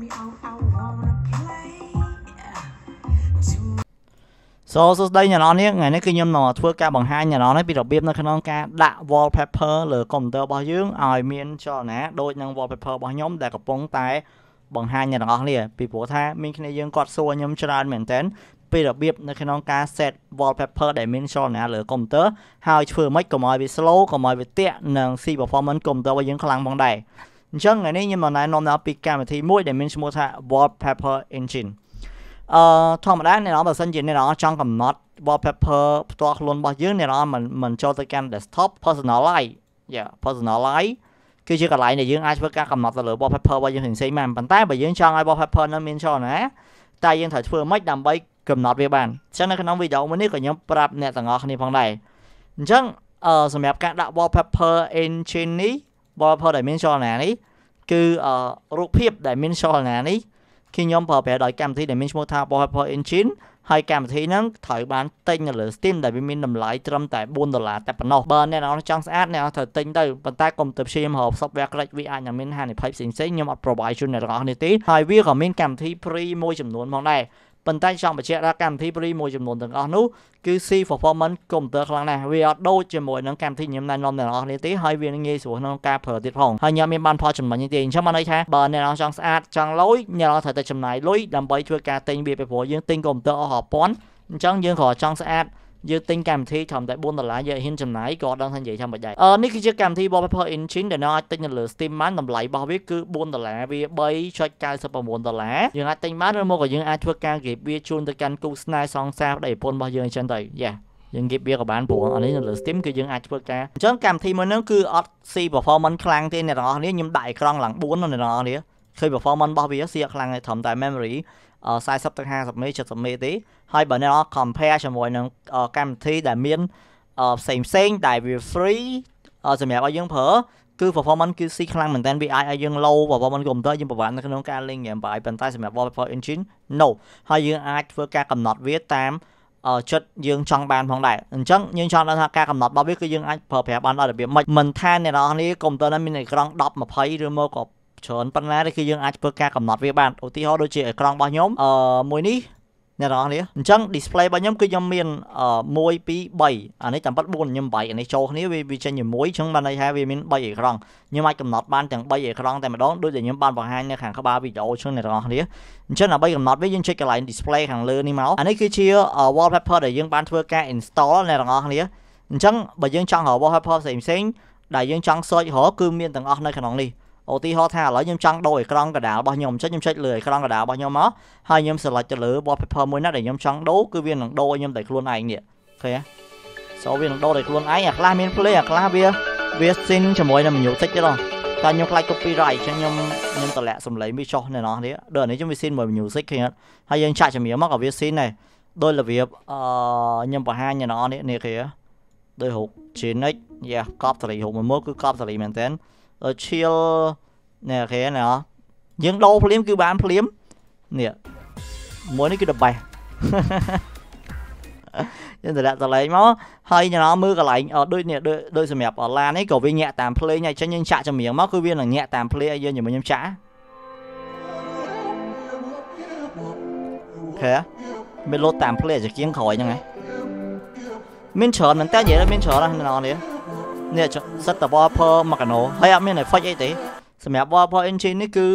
me out I wanna play សូសួស្តីអ្នកនរនេះថ្ងៃនេះគឺខ្ញុំនឹងធ្វើការបង្ហាញអ្នកនរនេះពីរបៀបនៅក្នុងការដាក់ wallpaper លើកុំព្យូទ័ររបស់យើងឲ្យមានចលនាដូចនឹង wallpaper របស់ខ្ញុំដែលកំពុងតែបង្ហាញអ្នកទាំងអស់គ្នាពីព្រោះថាមានគ្នាយើងគាត់សួរខ្ញុំច្រើនមែនតើពីរបៀបនៅក្នុងការ set wallpaper ដែលមានចលនាលើកុំព្យូទ័រហើយធ្វើម៉េចកុំឲ្យវា slow កុំឲ្យវាទាក់និង see performance កុំព្យូទ័ររបស់យើងខ្លាំងផងដែរអញ្ចឹងថ្ងៃនេះខ្ញុំមកណែនាំដល់ពីកម្មវិធីមួយដែលមានឈ្មោះថា Wallpaper Engine អឺធម្មតាអ្នកនរបើសិនជាអ្នកនរចង់កំណត់ wallpaper ផ្ទាល់ខ្លួនរបស់យើងអ្នកនរមិនមិនចូលទៅកាន់ desktop personalize យ៉ា personalize គឺជាកន្លែងដែលយើងអាចធ្វើការកំណត់ទៅលើ wallpaper របស់យើងផ្សេងៗបានប៉ុន្តែបើយើងចង់ឲ្យ wallpaper នោះមានចលនាតែយើងត្រូវធ្វើម៉េចដើម្បីកំណត់វាបានអញ្ចឹងនៅក្នុងវីដេអូមួយនេះក៏ខ្ញុំប្រាប់អ្នកទាំងអស់គ្នាផងដែរអញ្ចឹងអឺសម្រាប់ការដាក់ wallpaper engine នេះ ballpoint dimension ណានេះគឺរូបភាព dimension ណានេះខ្ញុំប្រើប្រាស់ដោយកម្មវិធីដែលមានឈ្មោះថា ballpoint engine ហើយកម្មវិធីហ្នឹងត្រូវបានទិញនៅលើ Steam ដែលវាមានតម្លៃត្រឹមតែ4ដុល្លារតែប៉ុណ្ណោះបើអ្នកនរចង់ស្អាតអ្នកនរត្រូវទិញទៅប៉ុន្តែកុំទៅព្យាយាមរក software ក្រិចវាអាចនឹងមានហានិភ័យផ្សេងៗខ្ញុំអត់ provide ជូនអ្នកទាំងអស់នេះទេហើយវាក៏មានកម្មវិធី free មួយចំនួនផងដែរប៉ុន្តែចង់បញ្ជាក់ថាកម្មវិធី free មួយចំនួនទាំងអស់នោះគឺ C performance កុំព្យូទ័រខ្លាំងណាស់វាអត់ដូចជាមួយនឹងកម្មវិធីញញឹមណែនាំទាំងអស់នេះទេហើយវាងាយស្រួលក្នុងការប្រើទៀតផងហើយញញឹមមានបានផលចំណេញទេអញ្ចឹងបានន័យថាបើអ្នកនរចង់ស្អាតចង់លុយអ្នកនរត្រូវតែចំណាយលុយដើម្បីធ្វើការទិញវាពីព្រោះយើងទិញកុំព្យូទ័រអស់រាប់ពាន់អញ្ចឹងយើងក៏ចង់ស្អាតយើងទិញកម្មវិធីត្រឹមតែ4ដុល្លារយើងហ៊ានចំណាយក៏ដឹងថានិយាយថាមិនដែរអឺនេះគឺជាកម្មវិធី Wallpaper Engine ដែលអ្នកអាចទិញនៅលើ Steam បានតម្លៃរបស់វាគឺ4ដុល្លារវា3.99ដុល្លារយើងអាចទិញបានឬមកក៏យើងអាចធ្វើការគេវាជូនទៅកាន់គូស្នេហ៍សងសាប្តីប្រពន្ធរបស់យើងអញ្ចឹងទៅយ៉ាយើងគៀបវាក៏បានព្រោះអានេះនៅលើ Steam គឺយើងអាចធ្វើការអញ្ចឹងកម្មវិធីមួយហ្នឹងគឺអត់ស៊ី performance ខ្លាំងទេអ្នកទាំងអស់គ្នាខ្ញុំដាក់អេក្រង់ឡើង4នៅអ្នកទាំងអស់គ្នាឃើញ performance របស់វាសៀកខ្លាំងតែត្រឹមតែ memory 40ទៅ50មេ70មេទេហើយបើអ្នក compare ជាមួយនឹងកម្មវិធីដែលមានផ្សេងផ្សេងដែលវា free សម្រាប់ឲ្យយើងប្រើគឺ performance គឺស៊ីខ្លាំងមែនតើវាអាចឲ្យយើង low performance កុំព្យូទ័រយើងប្រវត្តិនៅក្នុងការលេង game បាយប៉ុន្តែសម្រាប់ Wallpaper Engine no ហើយយើងអាចធ្វើការកំណត់វាតាមចិត្តយើងចង់បានផងដែរអញ្ចឹងយើងចង់ដឹងថាការកំណត់របស់វាគឺយើងអាចប្រើប្រាស់បានដល់របៀបម៉េចមិនថាអ្នកនរនេះកុំព្យូទ័រនេះមានអេក្រង់10 20ឬមកក៏ច្រើនប៉ុណ្ណាទេគឺយើងអាចធ្វើការកំណត់វាបានឧទាហរណ៍ដូចជាអេក្រង់របស់ខ្ញុំអឺមួយនេះអ្នកនរនេះអញ្ចឹង display របស់ខ្ញុំគឺខ្ញុំមាន1 2 3អានេះតាមពិត4ខ្ញុំ8អានេះចូលគ្នាវាវាចេញជា1អញ្ចឹងបានន័យថាវាមាន3អេក្រង់ខ្ញុំអាចកំណត់បានទាំង3អេក្រង់តែម្ដងដូចដែលខ្ញុំបានបង្ហាញនៅខាងក្បាលវីដេអូអញ្ចឹងអ្នកនរនេះអញ្ចឹងដើម្បីកំណត់វាយើងចុចកន្លែង display ខាងលើនេះមកអានេះគឺជា wallpaper ដែលយើងបានធ្វើការ install អ្នកនរនេះអញ្ចឹងបើយើងចង់រក wallpaper ផ្សេងផ្សេងដែលយើងចង់ search រកគឺមានទាំងអស់នៅក្នុងនេះឧទាហរណ៍ថាឥឡូវខ្ញុំចង់ដូរអេក្រង់កណ្ដាលរបស់ខ្ញុំអញ្ចឹងខ្ញុំចុចលើអេក្រង់កណ្ដាលរបស់ខ្ញុំមកហើយខ្ញុំ select ទៅលើ wallpaper មួយណាដែលខ្ញុំចង់ដូរគឺវានឹងដូរខ្ញុំតែខ្លួនឯងនេះអូខេ so វានឹងដូរតែខ្លួនឯងអាខ្លះមាន play អាខ្លះវាវា sin ជាមួយនឹង music ទេដល់តែខ្ញុំខ្លាច copyright អញ្ចឹងខ្ញុំខ្ញុំតម្លាក់សំឡេងវាចុះនៅនោះនេះដូចនេះខ្ញុំវា sin មួយ music ឃើញអត់ហើយយើងចាក់ចម្រៀងមកក៏វា sin ដែរដោយរបៀបអឺខ្ញុំបង្ហាញនៅនោះនេះនេះគេដោយរូប genic យ៉ាកប់តរីរូបមួយមើលគឺកប់តរីមែនតើ chill នេះគេណាយើងដោភ្លាមគឺបាន ភ្លាមនេះមួយនេះគឺ the best យើងតម្លាក់តម្លែងមកហើយញ៉ាំមើលកន្លែងដូចនេះដូចសម្រាប់ឡាននេះក៏វាញាក់តាម play ហើយចឹងយើងចាក់ចម្រៀងមកគឺវានឹងញាក់តាម play ឲ្យយើងជាមួយខ្ញុំចាក់ខែមានលោតតាម play ជាគៀងក្រោយហ្នឹងឯងមានច្រើនមែនតើនិយាយថាមានច្រើនណាស់នរនេះនេះសិតត Wallpaper មកកណូហើយអត់មាន effect អីទេសម្រាប់ Wallpaper engine នេះគឺ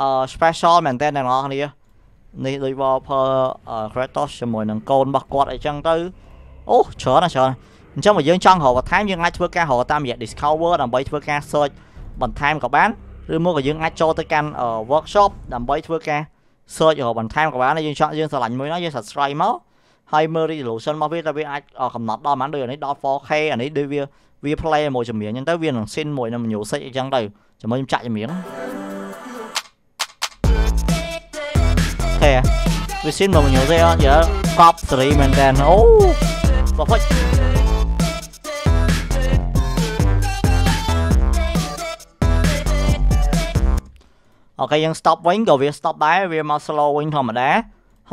អឺ special មែនតើអ្នកនរគ្នានេះដូច Wallpaper Kratos ជាមួយនឹងកូនរបស់គាត់អីចឹងទៅអូច្រើនណាស់ច្រើនអញ្ចឹងបើយើងចង់រកបន្ថែមយើងអាចធ្វើការរកតាមរយៈ Discover ដើម្បីធ្វើការ search បន្ថែមក៏បានឬមកក៏យើងអាចចូលទៅកាន់ workshop ដើម្បីធ្វើការ search រកបន្ថែមក៏បានយើងចង់យើងស្រឡាញ់មួយណាយើង subscribe មកហើយមើល resolution របស់វាតើវាអាចកំណត់ដល់ប៉ុន្មានដូចអានេះដល់ 4K អានេះដូចវាវា play មួយចម្រៀងអញ្ចឹងទៅវានឹងស៊ីនមួយនឹង music អញ្ចឹងទៅជាមួយខ្ញុំចាក់ចម្រៀងហេវាស៊ីនមួយ music អត់យើកប់សេរីមែនតើអូបោះផុចអូខេយើង stop វិញក៏វា stop ដែរវាមក slow វិញធម្មតា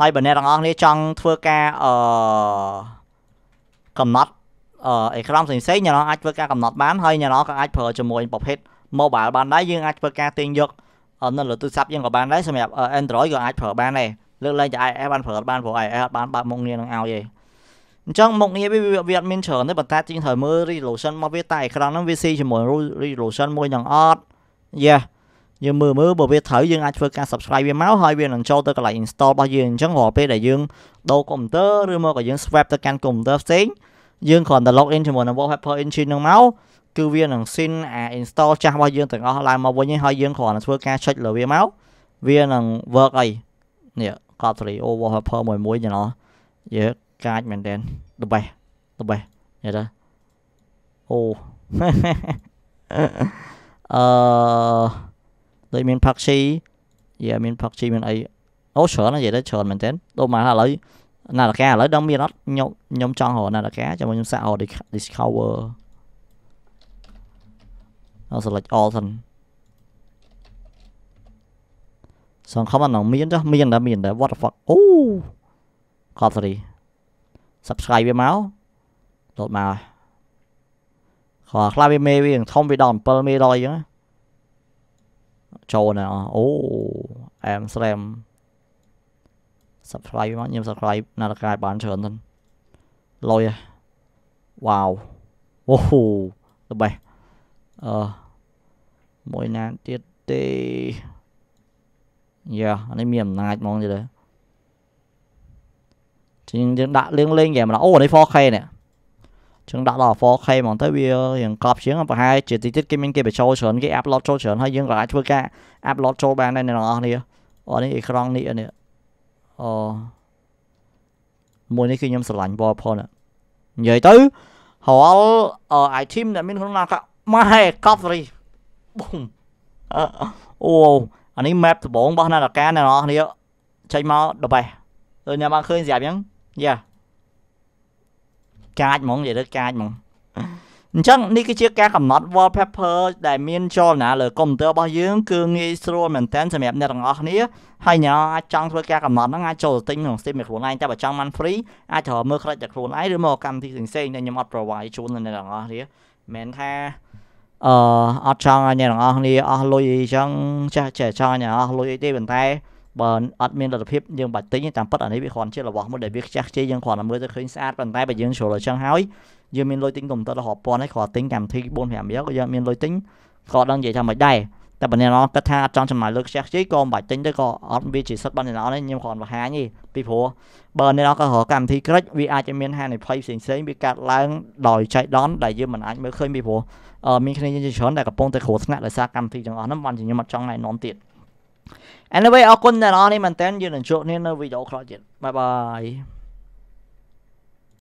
ហើយបើអ្នកទាំងអស់គ្នាចង់ធ្វើការអឺកំណត់អេក្រង់ផ្សេងៗអ្នកនរអាចធ្វើការកំណត់បានហើយអ្នកនរក៏អាចប្រើជាមួយប្រភេទ mobile បានដែរយើងអាចធ្វើការទាញយកនៅលើទូរស័ព្ទយើងក៏បានដែរសម្រាប់ Android ក៏អាចប្រើបានដែរលើកលែងតែ iOS បានប្រើបានព្រោះ iOS អត់បានបើកមុខងារនឹងឲ្យទេអញ្ចឹងមុខងារវាវាអត់មានច្រើនទេប៉ុន្តែយើងត្រូវមើល resolution មកវាតែអេក្រង់ហ្នឹងវាស៊ីជាមួយ resolution មួយនឹងអត់ Yeah យើងមើលមើលបើវាត្រូវយើងអាចធ្វើការ subscribe វាមកហើយវានឹងចូលទៅកន្លែង install របស់យើងអញ្ចឹងរាល់ពេលដែលយើងដូរកុំព្យូទ័រឬមកក៏យើង swap ទៅកាន់កុំព្យូទ័រផ្សេងយើងគ្រាន់តែ log in ជាមួយនឹង wallpaper engine ហ្នឹងមកគឺវានឹង sin អា install ចាស់របស់យើងទាំងអស់ឡើងមកវិញហើយយើងគ្រាន់តែធ្វើការ check លើវាមកវានឹង work អីនេះ Godly wallpaper មួយមួយចឹងយើកាចមែនតើ the best the best យល់ទេអូអឺដូចមាន Park Chi យាមាន Park Chi មានអីអូច្រើនណាស់និយាយទៅច្រើនមែនតើដូចមកឥឡូវណាតកាឥឡូវដឹងមានអត់ខ្ញុំខ្ញុំចង់រកណាតកាចាំខ្ញុំសាក់រក discover អត់ select all សិនសង្ឃឹមអានឹងមានចុះមានតែមានតែ what the fuck អូកប់ sorry subscribe វាមកលោតមកខោខ្លះវាមេវាធំវាដល់7មេរយអញ្ចឹងចូលណាអូ am slam subscribe មកខ្ញុំ subscribe ណាត់កាយបានច្រើនទៅលុយហ៎ wow អូហូទៅបេះអឺមួយណាទៀតទេយ៉ានេះមានអំណាចហ្មងទៀតជាងយើងដាក់លឿងលេងហ្គេមអូនេះ 4K នេះជាងដាក់ដល់ 4K ហ្មងទៅវារៀងកប់ជាងប្រហែលជាទីទៀតគេមានគេបញ្ចូលច្រើនគេ upload ចូលច្រើនហើយយើងក៏អាចធ្វើការ upload ចូលបានដែរអ្នកនរអស់គ្នាអូនេះអេក្រង់នេះនេះអមួយនេះគឺខ្ញុំស្រឡាញ់ Warpon និយាយទៅរាល់ item ដែលមានក្នុងណាកម៉ែកប់សេរីប៊ុំអូអានេះ map ដំបងរបស់ណាកាអ្នកនរគ្នាចេញមកដល់បេះអ្នកបានឃើញស្រាប់អញ្ចឹងយ៉ាកាចហ្មងនិយាយទៅកាចហ្មងអញ្ចឹងនេះគឺជាការកំណត់ wallpaper ដែលមានចលនាលើកុំព្យូទ័ររបស់យើងគឺងាយស្រួលមែនទែនសម្រាប់អ្នកទាំងអស់គ្នាហើយអ្នកអាចចង់ធ្វើការកំណត់ហ្នឹងអាចចូលទៅទិញក្នុង Steam របស់ខ្លួនឯងតែបើចង់បាន free អាចត្រូវមើល credit របស់ខ្លួនឯងឬមកកម្មវិធីផ្សេងៗដែលខ្ញុំអត់ provide ជូនដល់អ្នកទាំងអស់គ្នាមិនថាអឺអត់ចង់ឲ្យអ្នកទាំងអស់គ្នាអស់លុយអីចឹងចាស់ចេះចង់ឲ្យអ្នកអស់លុយអីទេប៉ុន្តែបើអត់មានលទ្ធភាពយើងបាច់ទិញតាមពិតអានេះវាគ្រាន់ជារបស់មួយដែលវាខ្ជះខ្ជាយយើងគ្រាន់តែមើលទៅឃើញស្អាតប៉ុន្តែបើយើងជ្រុលអញ្ចឹងហើយយើងមានលុយទិញកុំព្យូទ័ររាប់ពាន់ហើយគ្រាន់ទិញកម្មវិធី4 5យកក៏យើងមានលុយទិញក៏ដឹងនិយាយថាមិនដែរតែបើអ្នកនរគិតថាអត់ចង់ចំណាយលុយខ្ជះខ្ជាយក៏មិនបាច់ទិញទៅក៏អត់វាជាសិទ្ធិរបស់អ្នកនរទេខ្ញុំគ្រាន់បង្ហាញទេពីព្រោះបើអ្នកនរក៏រកកម្មវិធីក្រិចវាអាចจะមានហានិភ័យផ្សេងផ្សេងវាកាត់ឡើងដោយចៃដន្យដែលយើងមិនអាចមើលឃើញពីព្រោះមានគ្នាយើងច្រើនដែលកំពុងតែគ្រោះថ្នាក់ដោយសារកម្មវិធីទាំងអស់ហ្នឹងបានជាខ្ញុំអត់ចង់ណែនាំទៀត anyway អរគុណអ្នកនរនេះមែនតើយើងនឹងជួបគ្នានៅវីដេអូក្រោយទៀតបាយបាយ